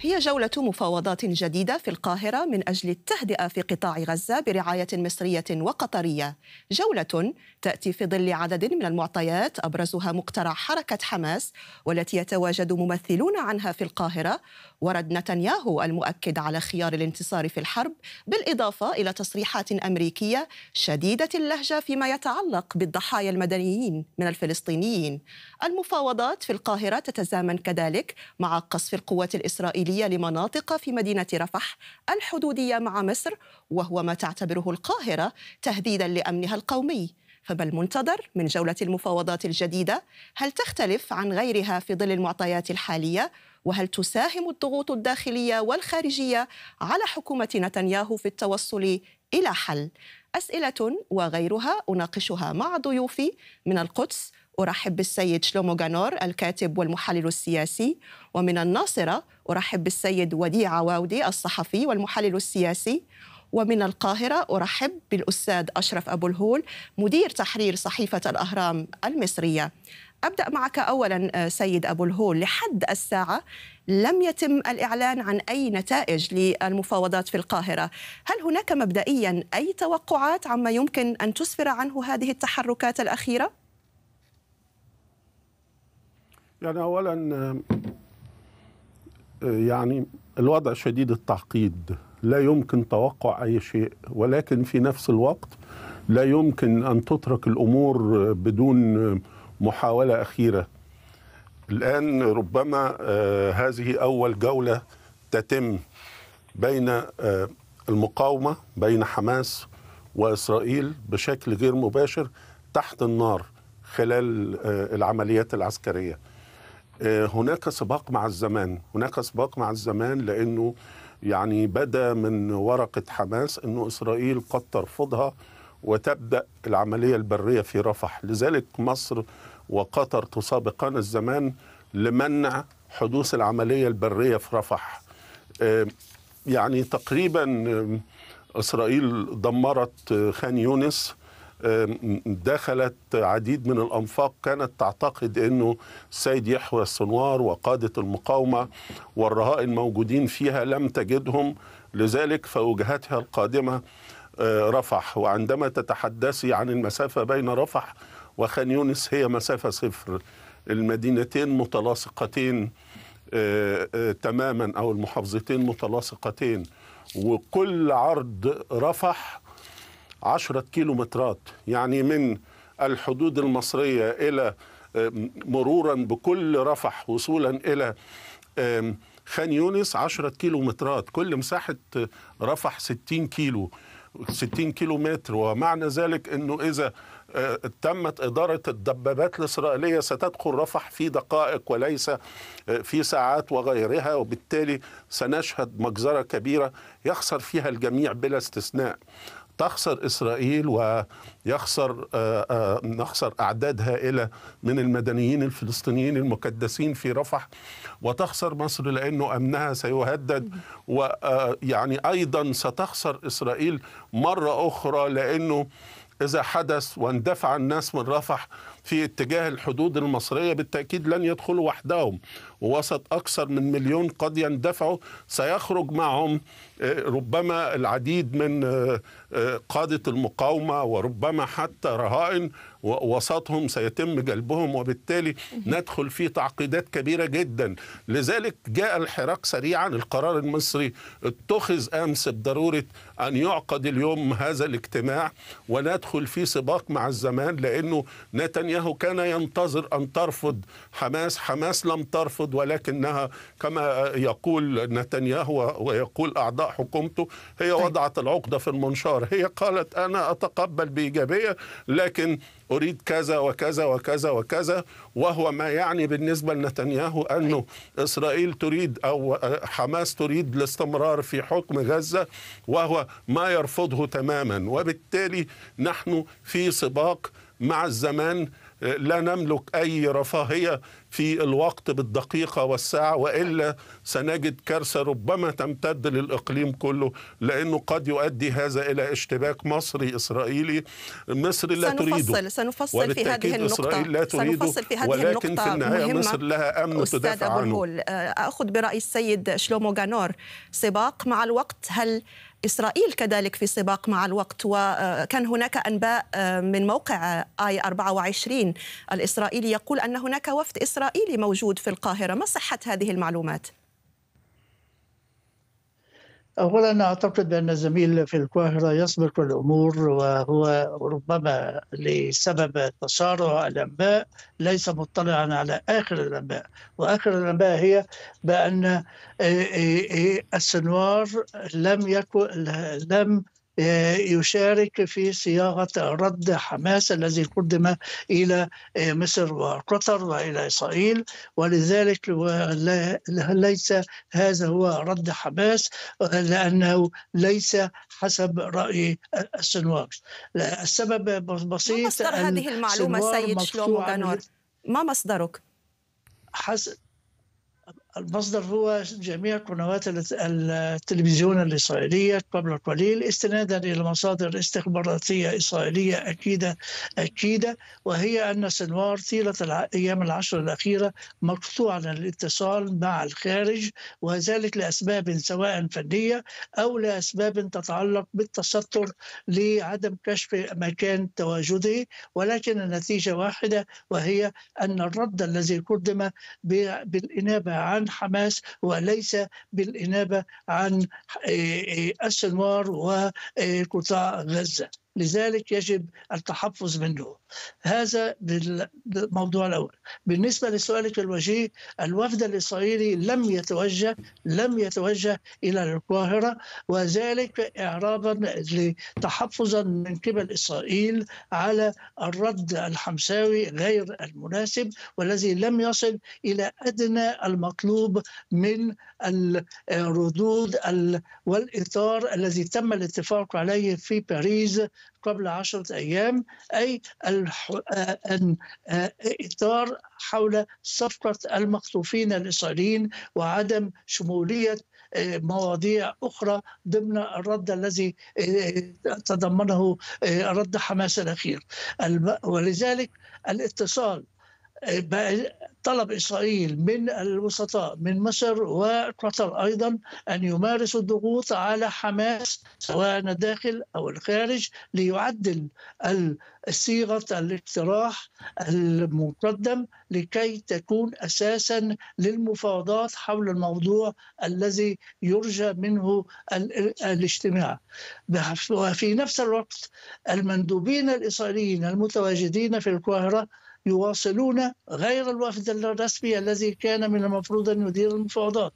هي جولة مفاوضات جديدة في القاهرة من أجل التهدئة في قطاع غزة برعاية مصرية وقطرية جولة تأتي في ظل عدد من المعطيات أبرزها مقترع حركة حماس والتي يتواجد ممثلون عنها في القاهرة ورد نتنياهو المؤكد على خيار الانتصار في الحرب بالإضافة إلى تصريحات أمريكية شديدة اللهجة فيما يتعلق بالضحايا المدنيين من الفلسطينيين المفاوضات في القاهرة تتزامن كذلك مع قصف القوات الإسرائيلية الداخلية لمناطق في مدينة رفح الحدودية مع مصر وهو ما تعتبره القاهرة تهديدا لأمنها القومي فما المنتظر من جولة المفاوضات الجديدة؟ هل تختلف عن غيرها في ظل المعطيات الحالية؟ وهل تساهم الضغوط الداخلية والخارجية على حكومة نتنياهو في التوصل إلى حل؟ أسئلة وغيرها أناقشها مع ضيوفي من القدس أرحب بالسيد شلومو غانور الكاتب والمحلل السياسي ومن الناصرة أرحب بالسيد وديع عواودي الصحفي والمحلل السياسي ومن القاهرة أرحب بالأستاذ أشرف أبو الهول مدير تحرير صحيفة الأهرام المصرية أبدأ معك أولا آه، سيد أبو الهول لحد الساعة لم يتم الإعلان عن أي نتائج للمفاوضات في القاهرة هل هناك مبدئيا أي توقعات عما يمكن أن تسفر عنه هذه التحركات الأخيرة؟ يعني اولا آه، يعني الوضع شديد التعقيد لا يمكن توقع اي شيء ولكن في نفس الوقت لا يمكن ان تترك الامور بدون محاوله اخيره الان ربما آه، هذه اول جوله تتم بين آه، المقاومه بين حماس واسرائيل بشكل غير مباشر تحت النار خلال العمليات العسكريه آه، هناك سباق مع الزمان هناك سباق مع الزمان لأنه يعني بدا من ورقة حماس أنه إسرائيل قد ترفضها وتبدأ العملية البرية في رفح لذلك مصر وقطر تسابقان الزمان لمنع حدوث العملية البرية في رفح آه، يعني تقريبا آه، إسرائيل دمرت خان يونس دخلت عديد من الأنفاق كانت تعتقد أنه السيد يحيى السنوار وقادة المقاومة والرهائن الموجودين فيها لم تجدهم لذلك فوجهتها القادمة أه، رفح وعندما تتحدثي عن المسافة بين رفح وخان يونس هي مسافة صفر المدينتين متلاصقتين أه، أه، تماما أو المحافظتين متلاصقتين وكل عرض رفح 10 كيلو مترات يعني من الحدود المصرية إلى مرورا بكل رفح وصولا إلى خان يونس 10 كيلو مترات كل مساحة آه، رفح 60 كيلو 60 كيلو متر ومعنى ذلك أنه إذا آه، تمت إدارة الدبابات الإسرائيلية ستدخل رفح في دقائق وليس آه، في ساعات وغيرها وبالتالي سنشهد مجزرة كبيرة يخسر فيها الجميع بلا استثناء تخسر إسرائيل ويخسر آه، آه، نخسر أعداد هائلة من المدنيين الفلسطينيين المكدسين في رفح وتخسر مصر لأنه أمنها سيهدد ويعني آه، أيضا ستخسر إسرائيل مرة أخرى لأنه إذا حدث واندفع الناس من رفح في اتجاه الحدود المصرية بالتأكيد لن يدخلوا وحدهم ووسط أكثر من مليون قد يندفعوا سيخرج معهم آه، ربما العديد من آه، آه، قادة المقاومة وربما حتى رهائن وسطهم سيتم جلبهم وبالتالي ندخل في تعقيدات كبيرة جدا لذلك جاء الحراك سريعا القرار المصري اتخذ أمس بضرورة أن يعقد اليوم هذا الاجتماع وندخل في سباق مع الزمان لأنه نتنياهو نتنياهو كان ينتظر أن ترفض حماس حماس لم ترفض ولكنها كما يقول نتنياهو ويقول أعضاء حكومته هي طيب. وضعت العقدة في المنشار هي قالت أنا أتقبل بإيجابية لكن أريد كذا وكذا وكذا وكذا وهو ما يعني بالنسبة لنتنياهو أنه طيب. إسرائيل تريد أو حماس تريد الاستمرار في حكم غزة وهو ما يرفضه تماما وبالتالي نحن في سباق مع الزمان لا نملك أي رفاهية في الوقت بالدقيقة والساعة وإلا سنجد كارثة ربما تمتد للإقليم كله لأنه قد يؤدي هذا إلى اشتباك مصري إسرائيلي مصر لا تريده سنفصل في هذه النقطة لا تريده سنفصل في هذه ولكن النقطة في النهاية مهمة مصر لها أمن تدافع عنه آه، أخذ برأي السيد شلومو جانور سباق مع الوقت هل إسرائيل كذلك في سباق مع الوقت وكان هناك أنباء آه، من موقع آي 24 الإسرائيلي يقول أن هناك وفد إسرائيلي موجود في القاهرة ما صحة هذه المعلومات؟ أولا أعتقد بأن الزميل في القاهرة يسبق الأمور وهو ربما لسبب تسارع الأنباء ليس مطلعا على آخر الأنباء وآخر الأنباء هي بأن إيه إيه إيه السنوار لم يكن لم آه، يشارك في صياغه رد حماس الذي قدم الى آه، مصر وقطر والى اسرائيل ولذلك ليس هذا هو رد حماس لانه ليس حسب راي السنوار السبب بسيط ما مصدر هذه المعلومه سيد شلومو ما مصدرك؟ حسب المصدر هو جميع قنوات التلفزيون الإسرائيلية قبل قليل استنادا إلى مصادر استخباراتية إسرائيلية أكيدة أكيدة وهي أن سنوار طيلة الأيام العشر الأخيرة مقطوع عن الاتصال مع الخارج وذلك لأسباب سواء فنية أو لأسباب تتعلق بالتستر لعدم كشف مكان تواجده ولكن النتيجة واحدة وهي أن الرد الذي قدم بالإنابة عن عن حماس وليس بالإنابة عن إيه، إيه، السنوار وقطاع غزة لذلك يجب التحفظ منه هذا الموضوع الأول بالنسبة لسؤالك الوجيه الوفد الإسرائيلي لم يتوجه لم يتوجه إلى القاهرة وذلك إعرابا لتحفظا من قبل إسرائيل على الرد الحمساوي غير المناسب والذي لم يصل إلى أدنى المطلوب من الردود والإطار الذي تم الاتفاق عليه في باريس قبل عشرة أيام أي إطار حول صفقة المخطوفين الإسرائيليين وعدم شمولية مواضيع أخرى ضمن الرد الذي تضمنه رد حماس الأخير ولذلك الاتصال طلب إسرائيل من الوسطاء من مصر وقطر أيضا أن يمارسوا الضغوط على حماس سواء الداخل أو الخارج ليعدل صيغة الاقتراح المقدم لكي تكون أساسا للمفاوضات حول الموضوع الذي يرجى منه الاجتماع وفي نفس الوقت المندوبين الإسرائيليين المتواجدين في القاهرة يواصلون غير الوفد الرسمي الذي كان من المفروض أن يدير المفاوضات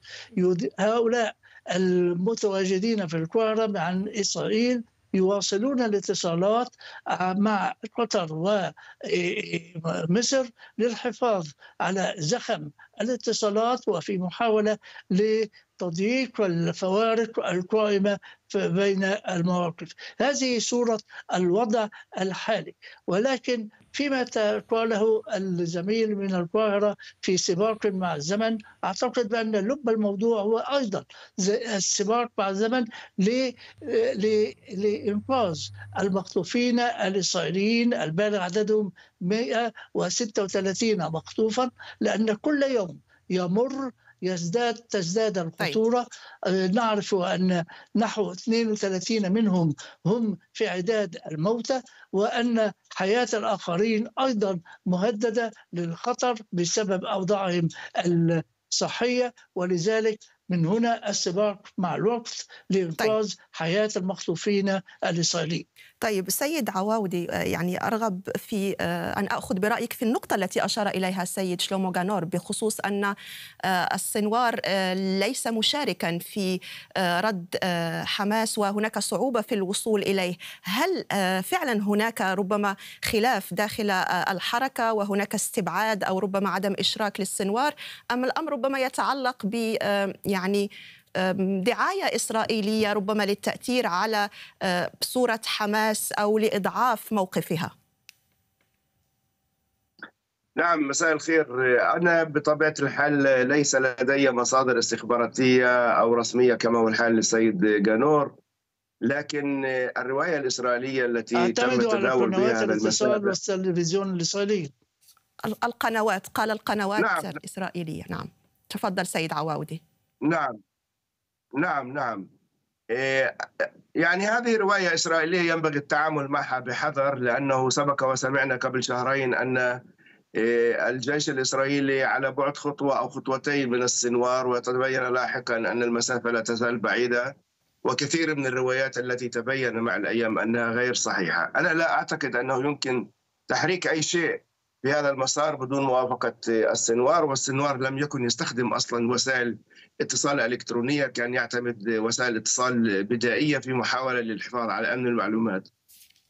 هؤلاء المتواجدين في الكوارم عن إسرائيل يواصلون الاتصالات مع قطر ومصر للحفاظ على زخم الاتصالات وفي محاولة لتضييق الفوارق القائمة بين المواقف هذه صورة الوضع الحالي ولكن فيما قاله الزميل من القاهرة في سباق مع الزمن أعتقد بأن لب الموضوع هو أيضا السباق مع الزمن لإنقاذ المخطوفين الإسرائيليين البالغ عددهم 136 مخطوفا لأن كل يوم يمر يزداد تزداد طيب. الخطورة طيب. نعرف أن نحو 32 منهم هم في عداد الموتى وأن حياة الآخرين أيضا مهددة للخطر بسبب أوضاعهم الصحية ولذلك من هنا السباق مع الوقت لإنقاذ طيب. حياة المخطوفين الإسرائيليين طيب سيد عواودي آه، يعني أرغب في آه، أن أخذ برأيك في النقطة التي أشار إليها السيد شلومو غانور بخصوص أن آه، السنوار ليس مشاركا في رد حماس وهناك صعوبة في الوصول إليه هل فعلا هناك ربما خلاف داخل الحركة وهناك استبعاد أو ربما عدم إشراك للسنوار أم الأمر ربما يتعلق ب يعني دعايه اسرائيليه ربما للتاثير على أه، صوره حماس او لاضعاف موقفها نعم مساء الخير أنا بطبيعة الحال ليس لدي مصادر استخباراتية أو رسمية كما هو الحال للسيد جانور لكن الرواية الإسرائيلية التي تم التداول بها الاتصال والتلفزيون الإسرائيلي القنوات قال القنوات نعم. الإسرائيلية نعم تفضل سيد عواودي نعم نعم نعم إيه، يعني هذه رواية إسرائيلية ينبغي التعامل معها بحذر لأنه سبق وسمعنا قبل شهرين أن إيه، الجيش الإسرائيلي على بعد خطوة أو خطوتين من السنوار وتبين لاحقا أن المسافة لا تزال بعيدة وكثير من الروايات التي تبين مع الأيام أنها غير صحيحة أنا لا أعتقد أنه يمكن تحريك أي شيء بهذا المسار بدون موافقة السنوار والسنوار لم يكن يستخدم أصلا وسائل اتصال إلكترونية كان يعتمد وسائل اتصال بدائية في محاولة للحفاظ على أمن المعلومات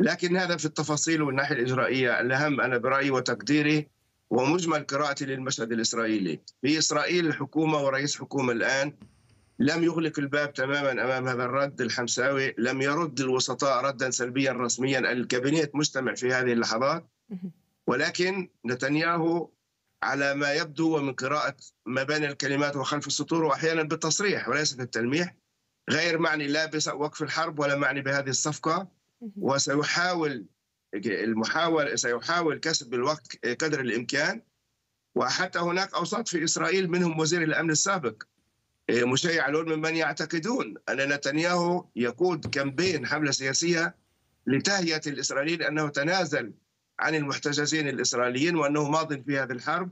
لكن هذا في التفاصيل والناحية الإجرائية الأهم أنا برأيي وتقديري ومجمل قراءتي للمشهد الإسرائيلي في إسرائيل الحكومة ورئيس حكومة الآن لم يغلق الباب تماما امام هذا الرد الحمساوي، لم يرد الوسطاء ردا سلبيا رسميا، الكابينيت مجتمع في هذه اللحظات ولكن نتنياهو على ما يبدو ومن قراءة ما بين الكلمات وخلف السطور وأحيانا بالتصريح وليس بالتلميح غير معني لا بوقف الحرب ولا معني بهذه الصفقة وسيحاول المحاول سيحاول كسب الوقت قدر الإمكان وحتى هناك أوساط في إسرائيل منهم وزير الأمن السابق إيه، مشيع لون ممن يعتقدون أن نتنياهو يقود كامبين حملة سياسية لتهيئة الإسرائيليين أنه تنازل عن المحتجزين الإسرائيليين وأنه ماض في هذه الحرب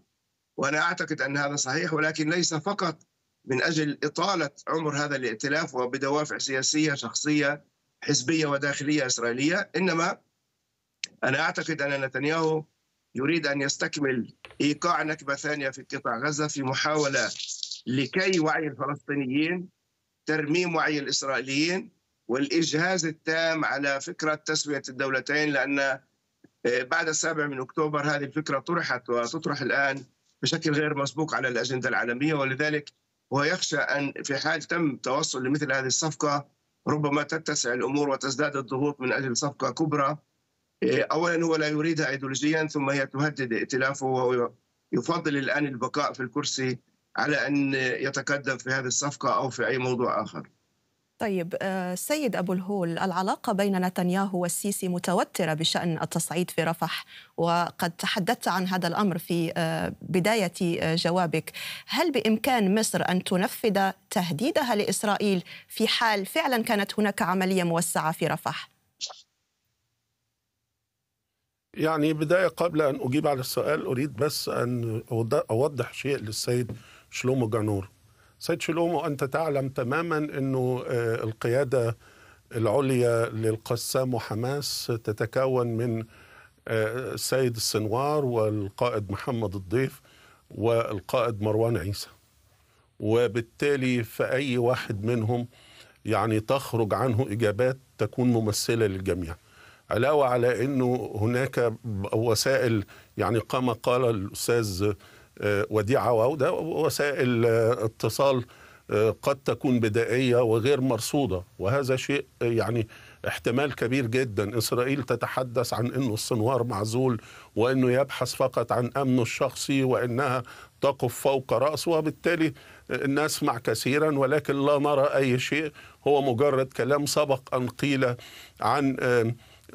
وأنا أعتقد أن هذا صحيح ولكن ليس فقط من أجل إطالة عمر هذا الائتلاف وبدوافع سياسية شخصية حزبية وداخلية إسرائيلية إنما أنا أعتقد أن نتنياهو يريد أن يستكمل إيقاع نكبة ثانية في قطاع غزة في محاولة لكي وعي الفلسطينيين ترميم وعي الإسرائيليين والإجهاز التام على فكرة تسوية الدولتين لأن آه، بعد السابع من اكتوبر هذه الفكره طرحت وتطرح الان بشكل غير مسبوق على الاجنده العالميه ولذلك هو يخشى ان في حال تم توصل لمثل هذه الصفقه ربما تتسع الامور وتزداد الضغوط من اجل صفقه كبرى آه، اولا هو لا يريدها ايديولوجيا ثم هي تهدد ائتلافه وهو يفضل الان البقاء في الكرسي على ان يتقدم في هذه الصفقه او في اي موضوع اخر. طيب آه، سيد أبو الهول العلاقة بين نتنياهو والسيسي متوترة بشأن التصعيد في رفح وقد تحدثت عن هذا الأمر في آه، بداية آه، جوابك هل بإمكان مصر أن تنفذ تهديدها لإسرائيل في حال فعلا كانت هناك عملية موسعة في رفح؟ يعني بداية قبل أن أجيب على السؤال أريد بس أن أوضح شيء للسيد شلومو جانور سيد شلومو أنت تعلم تماما أنه آه، القيادة العليا للقسام وحماس تتكون من آه، السيد السنوار والقائد محمد الضيف والقائد مروان عيسى وبالتالي فأي واحد منهم يعني تخرج عنه إجابات تكون ممثلة للجميع علاوة على أنه هناك وسائل يعني كما قال الأستاذ آه، وديعة وعودة وسائل آه، اتصال آه، قد تكون بدائية وغير مرصودة وهذا شيء يعني احتمال كبير جدا إسرائيل تتحدث عن أنه السنوار معزول وأنه يبحث فقط عن أمنه الشخصي وأنها تقف فوق رأسه وبالتالي نسمع كثيرا ولكن لا نرى أي شيء هو مجرد كلام سبق أن قيل عن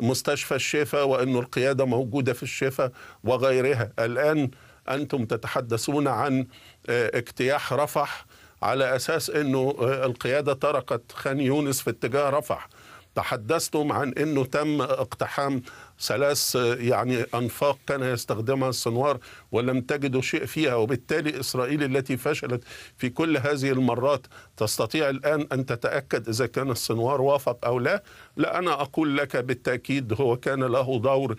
مستشفى الشفا وأنه القيادة موجودة في الشفا وغيرها الآن انتم تتحدثون عن آه، اجتياح رفح على اساس انه آه، القياده تركت خان يونس في اتجاه رفح تحدثتم عن انه تم اقتحام ثلاث آه، يعني انفاق كان يستخدمها السنوار ولم تجدوا شيء فيها وبالتالي اسرائيل التي فشلت في كل هذه المرات تستطيع الان ان تتاكد اذا كان السنوار وافق او لا لا انا اقول لك بالتاكيد هو كان له دور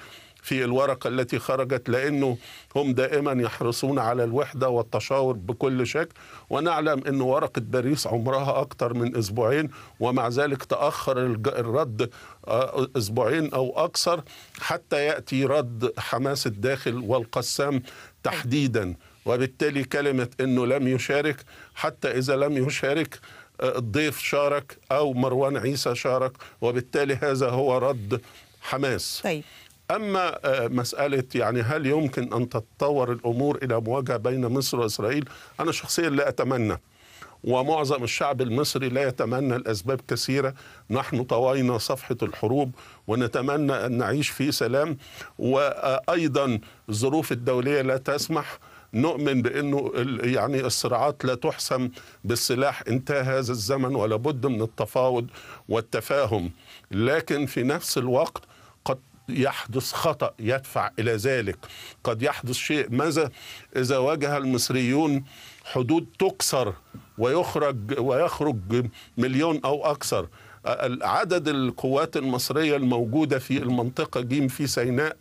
في الورقة التي خرجت لأنه هم دائما يحرصون على الوحدة والتشاور بكل شكل ونعلم أن ورقة باريس عمرها أكثر من أسبوعين ومع ذلك تأخر الرد آه، أسبوعين أو أكثر حتى يأتي رد حماس الداخل والقسام تحديدا وبالتالي كلمة أنه لم يشارك حتى إذا لم يشارك آه، الضيف شارك أو مروان عيسى شارك وبالتالي هذا هو رد حماس طيب أما آه، مسألة يعني هل يمكن أن تتطور الأمور إلى مواجهة بين مصر وإسرائيل أنا شخصيا لا أتمنى ومعظم الشعب المصري لا يتمنى الأسباب كثيرة نحن طوينا صفحة الحروب ونتمنى أن نعيش في سلام وأيضا الظروف الدولية لا تسمح نؤمن بانه يعني الصراعات لا تحسم بالسلاح انتهى هذا الزمن ولا بد من التفاوض والتفاهم لكن في نفس الوقت يحدث خطأ يدفع إلى ذلك قد يحدث شيء ماذا إذا واجه المصريون حدود تكسر ويخرج ويخرج مليون أو أكثر عدد القوات المصرية الموجودة في المنطقة جيم في سيناء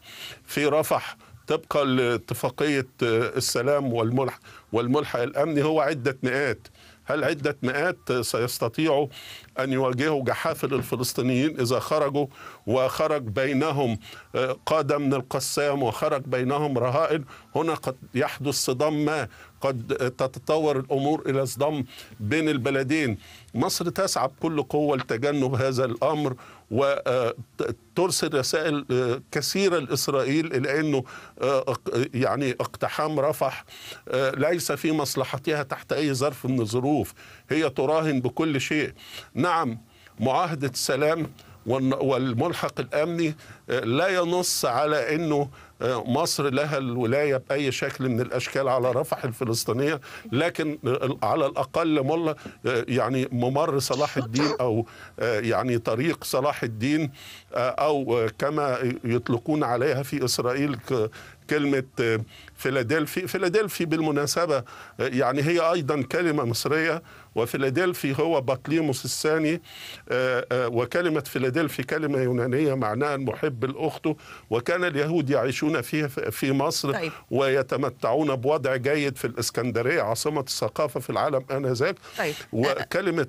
في رفح طبقا لاتفاقية آه، السلام والملح والملحق الأمني هو عدة مئات هل عدة مئات سيستطيعوا أن يواجهوا جحافل الفلسطينيين إذا خرجوا وخرج بينهم آه، قادة من القسام وخرج بينهم رهائن هنا قد يحدث صدام ما قد تتطور الأمور إلى صدام بين البلدين مصر تسعى بكل قوة لتجنب هذا الأمر وترسل آه، رسائل آه، كثيرة لإسرائيل إلى أنه آه، يعني اقتحام رفح ليس في مصلحتها تحت أي ظرف من الظروف هي تراهن بكل شيء نعم معاهدة السلام والملحق الامني لا ينص على انه مصر لها الولاية بأي شكل من الأشكال على رفح الفلسطينية لكن على الأقل ملا يعني ممر صلاح الدين أو يعني طريق صلاح الدين أو كما يطلقون عليها في إسرائيل كلمة آه، فيلادلفي فيلادلفي بالمناسبة آه، يعني هي أيضا كلمة مصرية وفيلادلفي هو بطليموس الثاني آه، وكلمة فيلادلفي كلمة يونانية معناها المحب لأخته وكان اليهود يعيشون فيها في مصر طيب. ويتمتعون بوضع جيد في الإسكندرية عاصمة الثقافة في العالم آنذاك طيب. وكلمة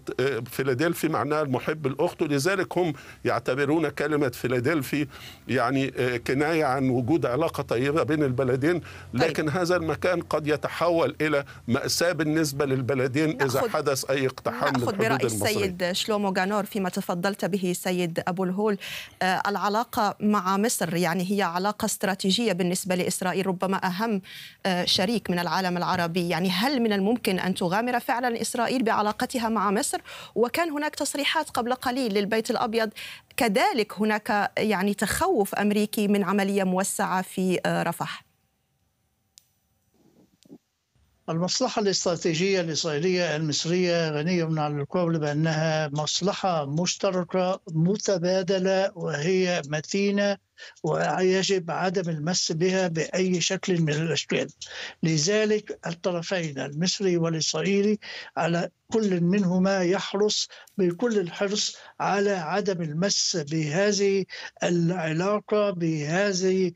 فيلادلفي معناها المحب لأخته لذلك هم يعتبرون كلمة فيلادلفي يعني كناية عن وجود علاقة طيبة بين البلدين طيب. لكن طيب. هذا المكان قد يتحول إلى مأساة بالنسبة للبلدين إذا حدث أي اقتحام نأخذ برأي السيد شلومو جانور فيما تفضلت به سيد أبو الهول آه العلاقة مع مصر يعني هي علاقة استراتيجية بالنسبة لإسرائيل ربما أهم آه شريك من العالم العربي يعني هل من الممكن أن تغامر فعلا إسرائيل بعلاقتها مع مصر وكان هناك تصريحات قبل قليل للبيت الأبيض كذلك هناك يعني تخوف امريكي من عمليه موسعه في آه، رفح المصلحة الاستراتيجية الإسرائيلية المصرية غنية من على القول بأنها مصلحة مشتركة متبادلة وهي متينة ويجب عدم المس بها بأي شكل من الأشكال لذلك الطرفين المصري والإسرائيلي على كل منهما يحرص بكل الحرص على عدم المس بهذه العلاقة بهذه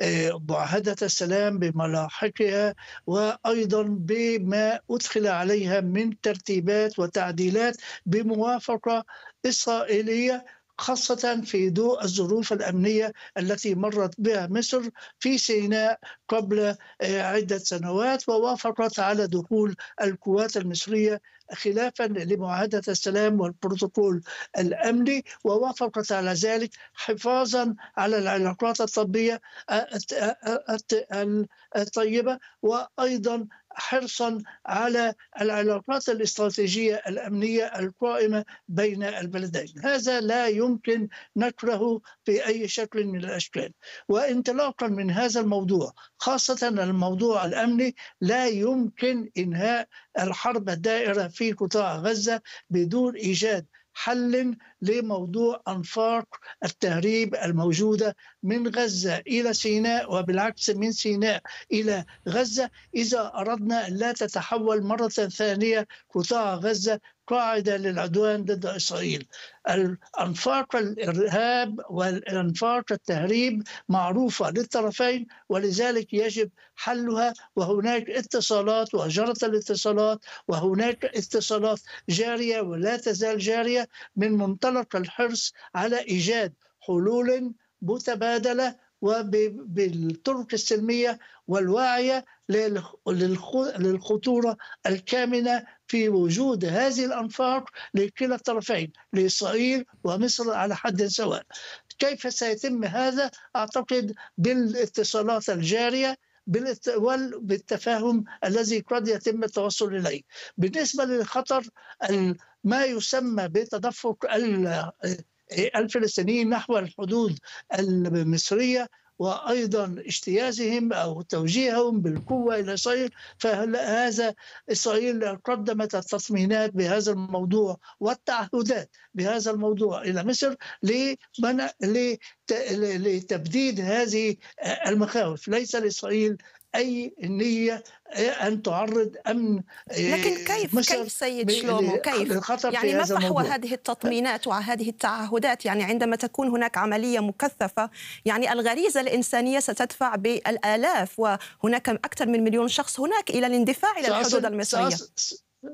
آه، معاهدة السلام بملاحقها وأيضا بما أدخل عليها من ترتيبات وتعديلات بموافقة إسرائيلية خاصة في ضوء الظروف الأمنية التي مرت بها مصر في سيناء قبل آه، عدة سنوات ووافقت على دخول القوات المصرية خلافا لمعاهدة السلام والبروتوكول الأمني ووافقت على ذلك حفاظا على العلاقات الطبية آه، آه، الطيبة وأيضا حرصا على العلاقات الاستراتيجيه الامنيه القائمه بين البلدين، هذا لا يمكن نكره باي شكل من الاشكال، وانطلاقا من هذا الموضوع خاصه الموضوع الامني لا يمكن انهاء الحرب الدائره في قطاع غزه بدون ايجاد حل لموضوع أنفاق التهريب الموجودة من غزة إلى سيناء وبالعكس من سيناء إلى غزة إذا أردنا لا تتحول مرة ثانية قطاع غزة قاعدة للعدوان ضد إسرائيل الأنفاق الإرهاب والأنفاق التهريب معروفة للطرفين ولذلك يجب حلها وهناك اتصالات وجرت الاتصالات وهناك اتصالات جارية ولا تزال جارية من منطلق انطلق الحرص على ايجاد حلول متبادله وبالطرق السلميه والواعيه للخطوره الكامنه في وجود هذه الانفاق لكلا الطرفين لاسرائيل ومصر على حد سواء. كيف سيتم هذا؟ اعتقد بالاتصالات الجاريه بالتفاهم الذي قد يتم التوصل اليه. بالنسبه للخطر ما يسمى بتدفق آه، الفلسطينيين نحو الحدود المصريه وايضا اجتيازهم او توجيههم بالقوه الى اسرائيل فهذا اسرائيل قدمت التطمينات بهذا الموضوع والتعهدات بهذا الموضوع الى مصر لمنع لتبديد هذه المخاوف ليس لاسرائيل اي نيه ان تعرض امن آه، لكن كيف كيف سيد شلومو كيف يعني ما فحوى هذه التطمينات وهذه التعهدات يعني عندما تكون هناك عمليه مكثفه يعني الغريزه الانسانيه ستدفع بالالاف وهناك اكثر من مليون شخص هناك الى الاندفاع الى الحدود المصريه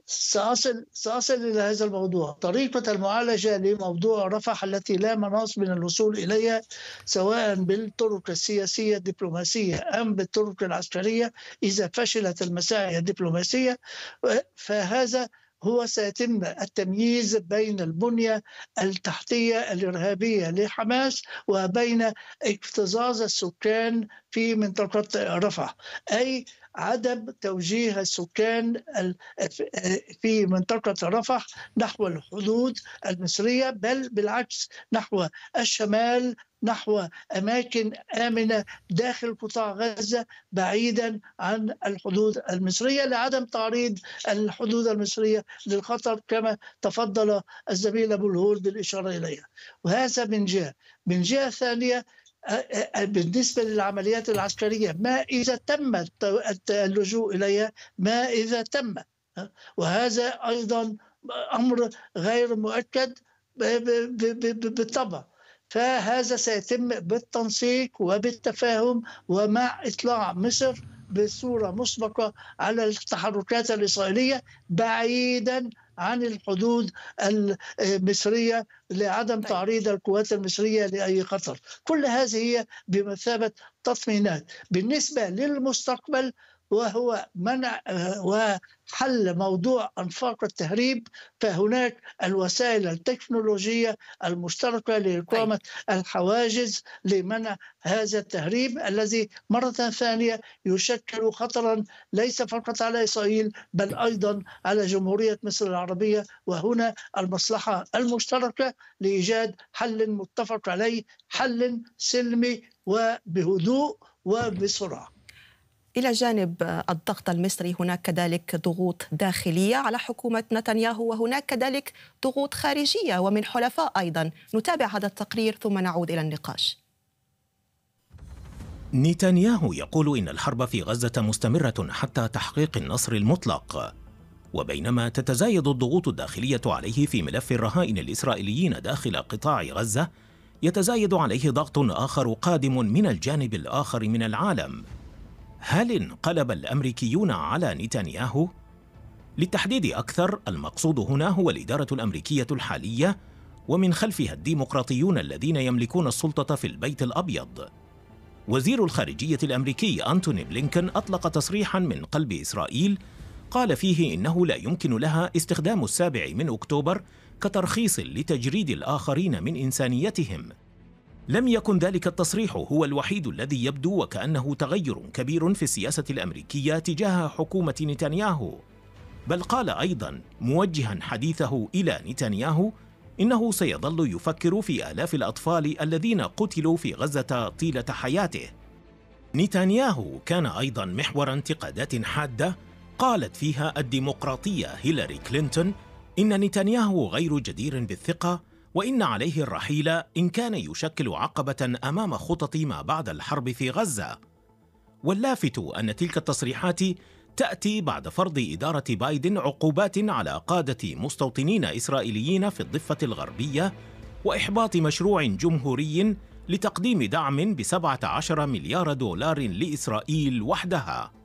سأصل, سأصل إلى هذا الموضوع طريقة المعالجة لموضوع رفح التي لا مناص من الوصول إليها سواء بالطرق السياسية الدبلوماسية أم بالطرق العسكرية إذا فشلت المساعي الدبلوماسية فهذا هو سيتم التمييز بين البنية التحتية الإرهابية لحماس وبين اكتظاظ السكان في منطقة رفح أي عدم توجيه السكان في منطقة رفح نحو الحدود المصرية بل بالعكس نحو الشمال نحو اماكن امنه داخل قطاع غزه بعيدا عن الحدود المصريه لعدم تعريض الحدود المصريه للخطر كما تفضل الزميل ابو الهول بالاشاره اليها وهذا من جهه من جهه ثانيه بالنسبة للعمليات العسكرية ما إذا تم اللجوء إليها ما إذا تم وهذا أيضا أمر غير مؤكد بالطبع فهذا سيتم بالتنسيق وبالتفاهم ومع إطلاع مصر بصورة مسبقة على التحركات الإسرائيلية بعيدا عن الحدود المصرية لعدم طيب. تعريض القوات المصرية لأي خطر كل هذه هي بمثابة تطمينات بالنسبة للمستقبل وهو منع وحل موضوع انفاق التهريب فهناك الوسائل التكنولوجيه المشتركه لاقامه طيب. الحواجز لمنع هذا التهريب الذي مره ثانيه يشكل خطرا ليس فقط على اسرائيل بل ايضا على جمهوريه مصر العربيه وهنا المصلحه المشتركه لايجاد حل متفق عليه حل سلمي وبهدوء وبسرعه إلى جانب الضغط المصري هناك كذلك ضغوط داخلية على حكومة نتنياهو وهناك كذلك ضغوط خارجية ومن حلفاء أيضا نتابع هذا التقرير ثم نعود إلى النقاش نتنياهو يقول إن الحرب في غزة مستمرة حتى تحقيق النصر المطلق وبينما تتزايد الضغوط الداخلية عليه في ملف الرهائن الإسرائيليين داخل قطاع غزة يتزايد عليه ضغط آخر قادم من الجانب الآخر من العالم هل انقلب الأمريكيون على نتنياهو؟ للتحديد أكثر المقصود هنا هو الإدارة الأمريكية الحالية ومن خلفها الديمقراطيون الذين يملكون السلطة في البيت الأبيض وزير الخارجية الأمريكي أنتوني بلينكن أطلق تصريحا من قلب إسرائيل قال فيه إنه لا يمكن لها استخدام السابع من أكتوبر كترخيص لتجريد الآخرين من إنسانيتهم لم يكن ذلك التصريح هو الوحيد الذي يبدو وكأنه تغير كبير في السياسة الأمريكية تجاه حكومة نتنياهو بل قال أيضا موجها حديثه إلى نتنياهو إنه سيظل يفكر في آلاف الأطفال الذين قتلوا في غزة طيلة حياته نتنياهو كان أيضا محور انتقادات حادة قالت فيها الديمقراطية هيلاري كلينتون إن نتنياهو غير جدير بالثقة وإن عليه الرحيل إن كان يشكل عقبة أمام خطط ما بعد الحرب في غزة واللافت أن تلك التصريحات تأتي بعد فرض إدارة بايدن عقوبات على قادة مستوطنين إسرائيليين في الضفة الغربية وإحباط مشروع جمهوري لتقديم دعم ب 17 مليار دولار لإسرائيل وحدها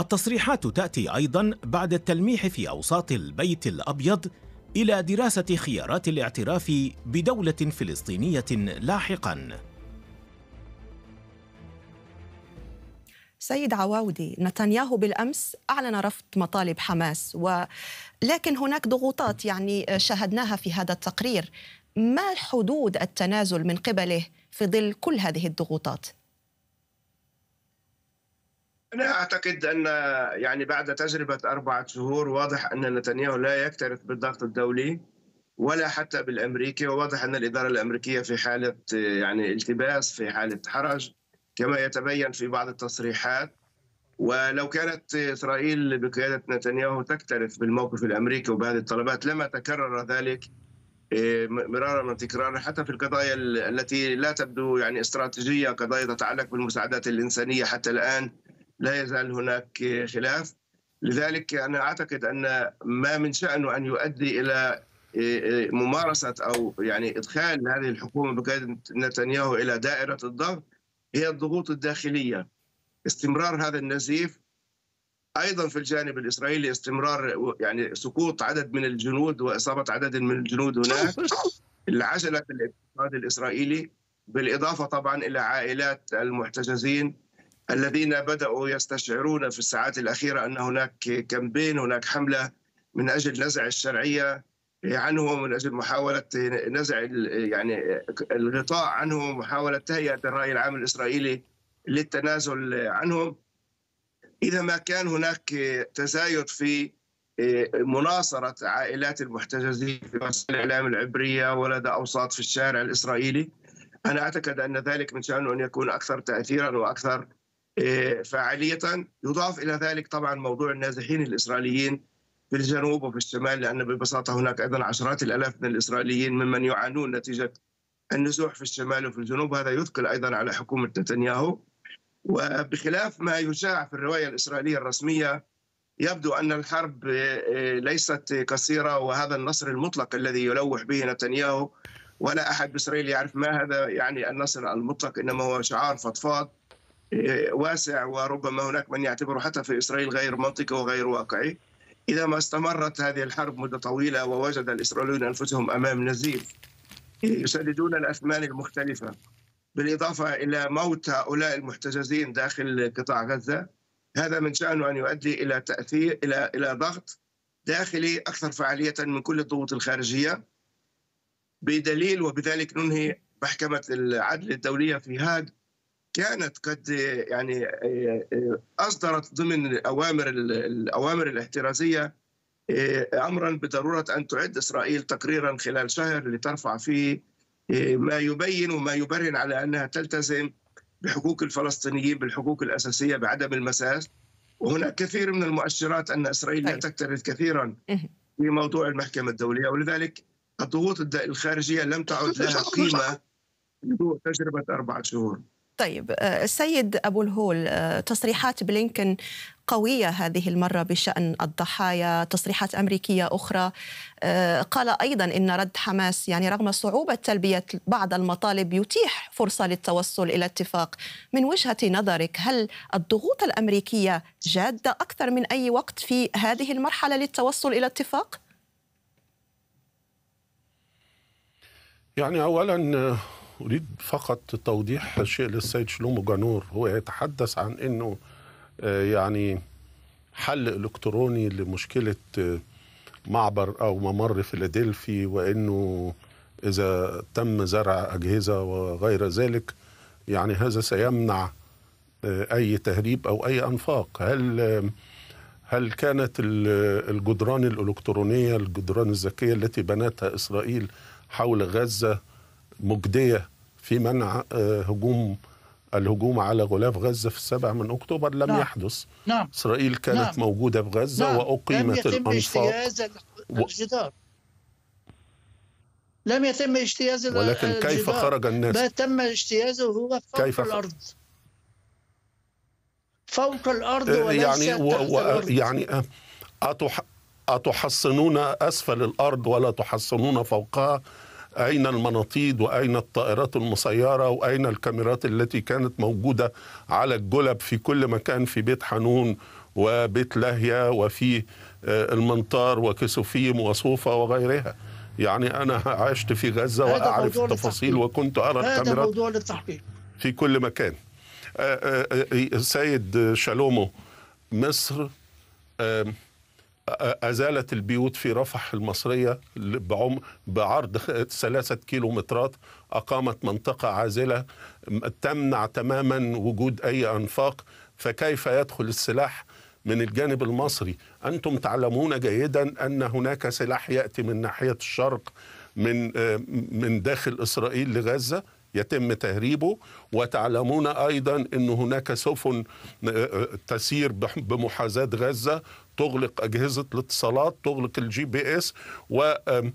التصريحات تأتي أيضا بعد التلميح في أوساط البيت الأبيض إلى دراسة خيارات الاعتراف بدولة فلسطينية لاحقاً سيد عواودي نتنياهو بالامس اعلن رفض مطالب حماس ولكن هناك ضغوطات يعني شاهدناها في هذا التقرير ما حدود التنازل من قبله في ظل كل هذه الضغوطات أنا أعتقد أن يعني بعد تجربة أربعة شهور واضح أن نتنياهو لا يكترث بالضغط الدولي ولا حتى بالأمريكي وواضح أن الإدارة الأمريكية في حالة يعني التباس في حالة حرج كما يتبين في بعض التصريحات ولو كانت إسرائيل بقيادة نتنياهو تكترث بالموقف الأمريكي وبهذه الطلبات لما تكرر ذلك إيه، مرارا وتكرارا حتى في القضايا التي لا تبدو يعني استراتيجيه قضايا تتعلق بالمساعدات الانسانيه حتى الان لا يزال هناك خلاف لذلك أنا أعتقد أن ما من شأنه أن يؤدي إلى آه، آه، ممارسة أو يعني إدخال هذه الحكومة بقيادة نتنياهو إلى دائرة الضغط هي الضغوط الداخلية استمرار هذا النزيف ايضا في الجانب الاسرائيلي استمرار يعني سقوط عدد من الجنود واصابه عدد من الجنود هناك العجله الاقتصاد الاسرائيلي بالاضافه طبعا الى عائلات المحتجزين الذين بدأوا يستشعرون في الساعات الأخيرة أن هناك كامبين هناك حملة من أجل نزع الشرعية عنهم من أجل محاولة نزع يعني الغطاء عنهم محاولة تهيئة الرأي العام الإسرائيلي للتنازل عنهم إذا ما كان هناك تزايد في مناصرة عائلات المحتجزين في وسائل الإعلام العبرية ولدى أوساط في الشارع الإسرائيلي أنا أعتقد أن ذلك من شأنه أن يكون أكثر تأثيرا وأكثر آه، فعالية يضاف إلى ذلك طبعا موضوع النازحين الإسرائيليين في الجنوب وفي الشمال لأن ببساطة هناك أيضا عشرات الألاف من الإسرائيليين ممن يعانون نتيجة النزوح في الشمال وفي الجنوب هذا يثقل أيضا على حكومة نتنياهو وبخلاف ما يشاع في الرواية الإسرائيلية الرسمية يبدو أن الحرب آه، آه، ليست قصيرة وهذا النصر المطلق الذي يلوح به نتنياهو ولا أحد بإسرائيل يعرف ما هذا يعني النصر المطلق إنما هو شعار فضفاض واسع وربما هناك من يعتبره حتى في اسرائيل غير منطقي وغير واقعي اذا ما استمرت هذه الحرب مده طويله ووجد الاسرائيليون انفسهم امام نزيف يسددون الاثمان المختلفه بالاضافه الى موت هؤلاء المحتجزين داخل قطاع غزه هذا من شانه ان يؤدي الى تاثير الى الى ضغط داخلي اكثر فعاليه من كل الضغوط الخارجيه بدليل وبذلك ننهي محكمه العدل الدوليه في هاد كانت قد يعني اصدرت ضمن الاوامر الاوامر الاحترازيه امرا بضروره ان تعد اسرائيل تقريرا خلال شهر لترفع فيه ما يبين وما يبرهن على انها تلتزم بحقوق الفلسطينيين بالحقوق الاساسيه بعدم المساس وهناك كثير من المؤشرات ان اسرائيل لا تكترث كثيرا في موضوع المحكمه الدوليه ولذلك الضغوط الخارجيه لم تعد لها قيمه تجربه اربعه شهور طيب آه، السيد أبو الهول آه، تصريحات بلينكن قوية هذه المرة بشأن الضحايا تصريحات أمريكية أخرى آه، قال أيضا إن رد حماس يعني رغم صعوبة تلبية بعض المطالب يتيح فرصة للتوصل إلى اتفاق من وجهة نظرك هل الضغوط الأمريكية جادة أكثر من أي وقت في هذه المرحلة للتوصل إلى اتفاق؟ يعني أولا أريد فقط توضيح شيء للسيد شلومو جانور هو يتحدث عن أنه آه، يعني حل إلكتروني لمشكلة آه، معبر أو ممر فيلادلفي وأنه إذا تم زرع أجهزة وغير ذلك يعني هذا سيمنع آه، أي تهريب أو أي أنفاق هل هل كانت الجدران الإلكترونية الجدران الذكية التي بنتها إسرائيل حول غزة مجديه في منع آه، هجوم الهجوم على غلاف غزه في السابع من اكتوبر لم نعم. يحدث نعم. اسرائيل كانت نعم. موجوده في غزه نعم. واقيمت لم يتم الانفاق الجدار لم يتم اجتياز الجدار ولكن الجدار. كيف خرج الناس ما تم اجتيازه هو فوق كيف الارض فوق الارض آه، وليس يعني و... و... آه، الأرض. يعني أتح... اتحصنون اسفل الارض ولا تحصنون فوقها أين المناطيد وأين الطائرات المسيرة وأين الكاميرات التي كانت موجودة على الجلب في كل مكان في بيت حنون وبيت لاهيا وفي آه، المنطار وكسوفيم وصوفة وغيرها يعني أنا عشت في غزة وأعرف التفاصيل وكنت أرى الكاميرات موضوع للتحقيق في كل مكان آه، آه، سيد شالومو مصر أزالت البيوت في رفح المصرية بعرض ثلاثة كيلومترات أقامت منطقة عازلة تمنع تماما وجود أي أنفاق فكيف يدخل السلاح من الجانب المصري أنتم تعلمون جيدا أن هناك سلاح يأتي من ناحية الشرق من آه، من داخل إسرائيل لغزة يتم تهريبه وتعلمون ايضا ان هناك سفن آه، تسير بمحاذاه غزه تغلق اجهزه الاتصالات تغلق الجي بي اس و آه،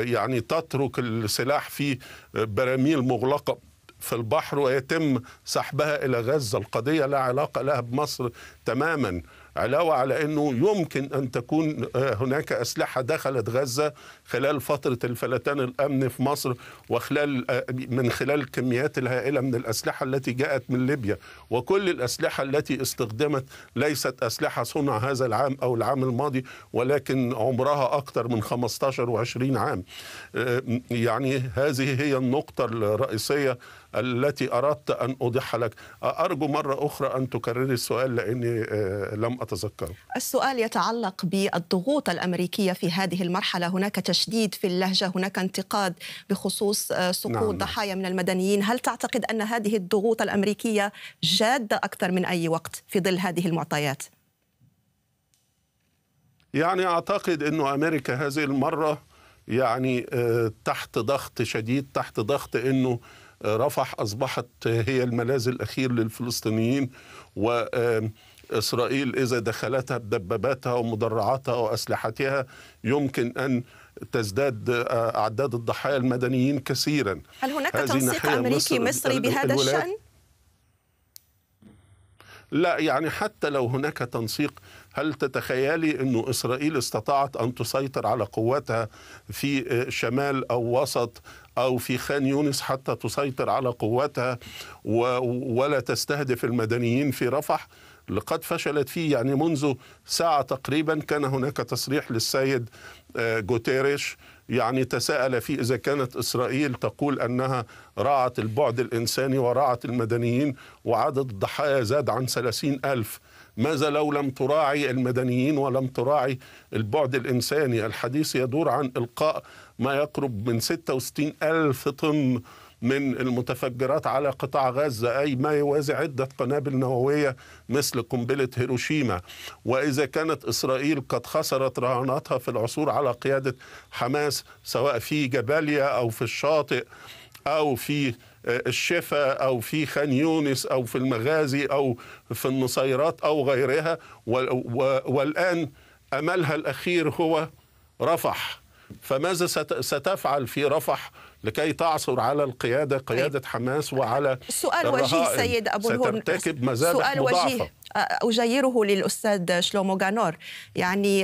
يعني تترك السلاح في آه، براميل مغلقه في البحر ويتم سحبها الى غزه القضيه لا علاقه لها بمصر تماما علاوة على أنه يمكن أن تكون آه، هناك أسلحة دخلت غزة خلال فترة الفلتان الأمن في مصر وخلال آه، من خلال الكميات الهائلة من الأسلحة التي جاءت من ليبيا وكل الأسلحة التي استخدمت ليست أسلحة صنع هذا العام أو العام الماضي ولكن عمرها أكثر من 15 و20 عام آه، يعني هذه هي النقطة الرئيسية التي أردت أن أوضحها لك أرجو مرة أخرى أن تكرري السؤال لأني آه، لم أتذكره السؤال يتعلق بالضغوط الأمريكية في هذه المرحلة هناك تشديد في اللهجة هناك انتقاد بخصوص آه، سقوط نعم،, نعم. ضحايا من المدنيين هل تعتقد أن هذه الضغوط الأمريكية جادة أكثر من أي وقت في ظل هذه المعطيات؟ يعني أعتقد أنه أمريكا هذه المرة يعني آه، تحت ضغط شديد تحت ضغط أنه رفح أصبحت هي الملاذ الأخير للفلسطينيين و إسرائيل إذا دخلتها بدباباتها ومدرعاتها وأسلحتها يمكن أن تزداد آه، أعداد الضحايا المدنيين كثيرا هل هناك تنسيق أمريكي مصر مصري بهذا الشأن؟ لا يعني حتى لو هناك تنسيق هل تتخيلي أن إسرائيل استطاعت أن تسيطر على قواتها في شمال أو وسط أو في خان يونس حتى تسيطر على قواتها ولا تستهدف المدنيين في رفح لقد فشلت فيه يعني منذ ساعة تقريبا كان هناك تصريح للسيد جوتيريش آه، يعني تساءل فيه إذا كانت إسرائيل تقول أنها رعت البعد الإنساني ورعت المدنيين وعدد الضحايا زاد عن ثلاثين ألف ماذا لو لم تراعي المدنيين ولم تراعي البعد الإنساني الحديث يدور عن إلقاء ما يقرب من 66 ألف طن من المتفجرات على قطاع غزة أي ما يوازي عدة قنابل نووية مثل قنبلة هيروشيما وإذا كانت إسرائيل قد خسرت رهاناتها في العثور على قيادة حماس سواء في جباليا أو في الشاطئ أو في آه، الشفا أو في خان يونس أو في المغازي أو في النصيرات أو غيرها والآن أملها الأخير هو رفح فماذا ستفعل في رفح لكي تعثر على القيادة طيب. قيادة أي. حماس وعلى سؤال وجيه سيد أبو الهول سترتكب مزادق سؤال مضاعفة. وجيه أجيره للأستاذ شلومو غانور يعني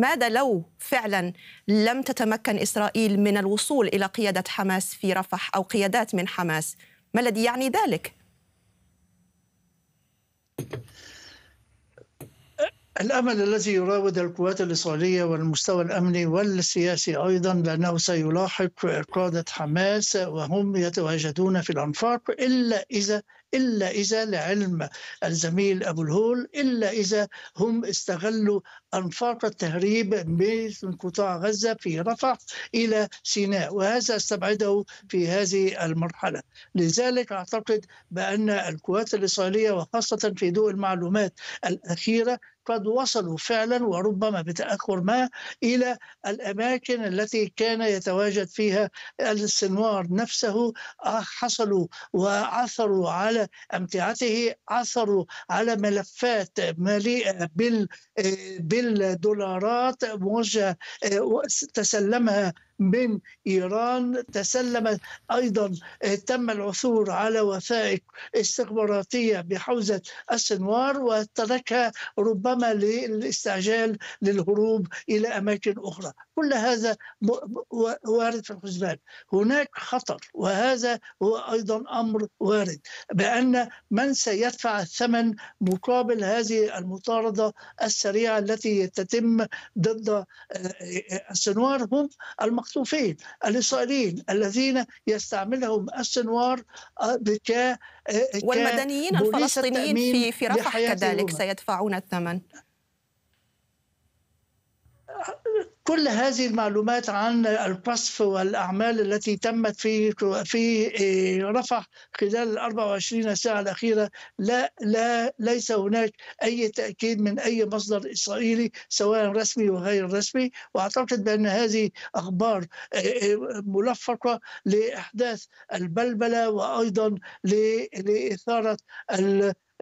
ماذا لو فعلا لم تتمكن إسرائيل من الوصول إلى قيادة حماس في رفح أو قيادات من حماس ما الذي يعني ذلك؟ الأمل الذي يراود القوات الإسرائيلية والمستوى الأمني والسياسي أيضا لأنه سيلاحق قادة حماس وهم يتواجدون في الأنفاق إلا إذا إلا إذا لعلم الزميل أبو الهول إلا إذا هم استغلوا أنفاق التهريب من قطاع غزة في رفح إلى سيناء وهذا استبعده في هذه المرحلة لذلك أعتقد بأن القوات الإسرائيلية وخاصة في ضوء المعلومات الأخيرة قد وصلوا فعلا وربما بتاخر ما الى الاماكن التي كان يتواجد فيها السنوار نفسه حصلوا وعثروا على امتعته عثروا على ملفات مليئه بال بالدولارات موجهه تسلمها من إيران تسلمت أيضا آه، تم العثور على وثائق استخباراتية بحوزة السنوار وتركها ربما للاستعجال للهروب إلى أماكن أخرى كل هذا وارد في الحزبان، هناك خطر وهذا هو أيضا أمر وارد بأن من سيدفع الثمن مقابل هذه المطاردة السريعة التي تتم ضد آه، آه، السنوار هم المقاطع المخطوفين الإسرائيليين الذين يستعملهم السنوار آه، آه، ك والمدنيين الفلسطينيين في في رفح كذلك سيدفعون الثمن كل هذه المعلومات عن القصف والأعمال التي تمت في في إيه، رفح خلال ال 24 ساعة الأخيرة لا لا ليس هناك أي تأكيد من أي مصدر إسرائيلي سواء رسمي وغير رسمي وأعتقد بأن هذه أخبار إيه، إيه، ملفقة لإحداث البلبلة وأيضا لإثارة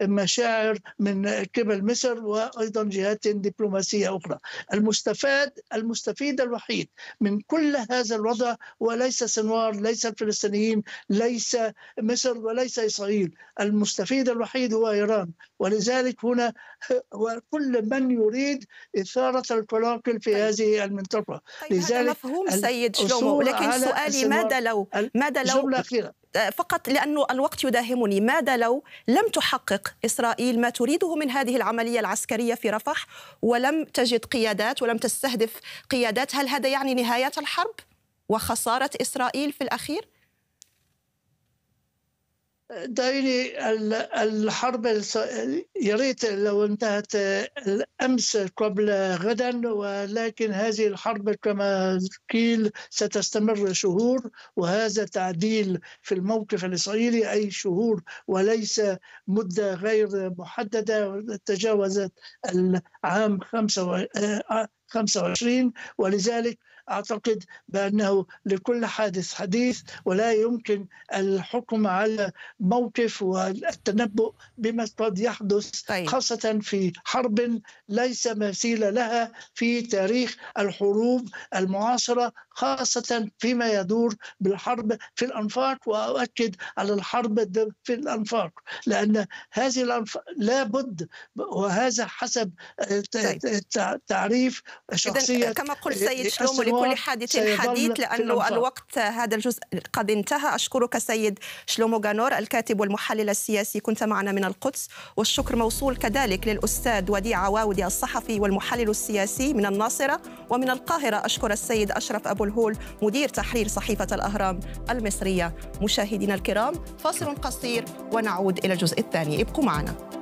مشاعر من قبل مصر وايضا جهات دبلوماسيه اخرى. المستفاد المستفيد الوحيد من كل هذا الوضع وليس سنوار، ليس الفلسطينيين، ليس مصر وليس اسرائيل، المستفيد الوحيد هو ايران ولذلك هنا كل من يريد إثارة القناقل في طيب. هذه المنطقة لذلك طيب، لذلك مفهوم سيد شلومو لكن سؤالي ماذا لو ماذا لو آه، فقط لأن الوقت يداهمني ماذا لو لم تحقق إسرائيل ما تريده من هذه العملية العسكرية في رفح ولم تجد قيادات ولم تستهدف قيادات هل هذا يعني نهاية الحرب وخسارة إسرائيل في الأخير؟ دايري الحرب يا ريت لو انتهت امس قبل غدا ولكن هذه الحرب كما قيل ستستمر شهور وهذا تعديل في الموقف الاسرائيلي اي شهور وليس مده غير محدده تجاوزت العام 25 آه، ولذلك أعتقد بأنه لكل حادث حديث ولا يمكن الحكم على موقف والتنبؤ بما قد يحدث طيب. خاصة في حرب ليس مثيل لها في تاريخ الحروب المعاصرة خاصة فيما يدور بالحرب في الأنفاق وأؤكد على الحرب في الأنفاق لأن هذه الأنفاق لابد وهذا حسب طيب. تعريف شخصية كما قلت سيد شلومو لكل حادث حديث لأنه الوقت هذا الجزء قد انتهى أشكرك سيد شلومو غانور الكاتب والمحلل السياسي كنت معنا من القدس والشكر موصول كذلك للأستاذ وديع عواودي الصحفي والمحلل السياسي من الناصرة ومن القاهرة أشكر السيد أشرف أبو الهول مدير تحرير صحيفة الأهرام المصرية مشاهدينا الكرام فاصل قصير ونعود إلى الجزء الثاني ابقوا معنا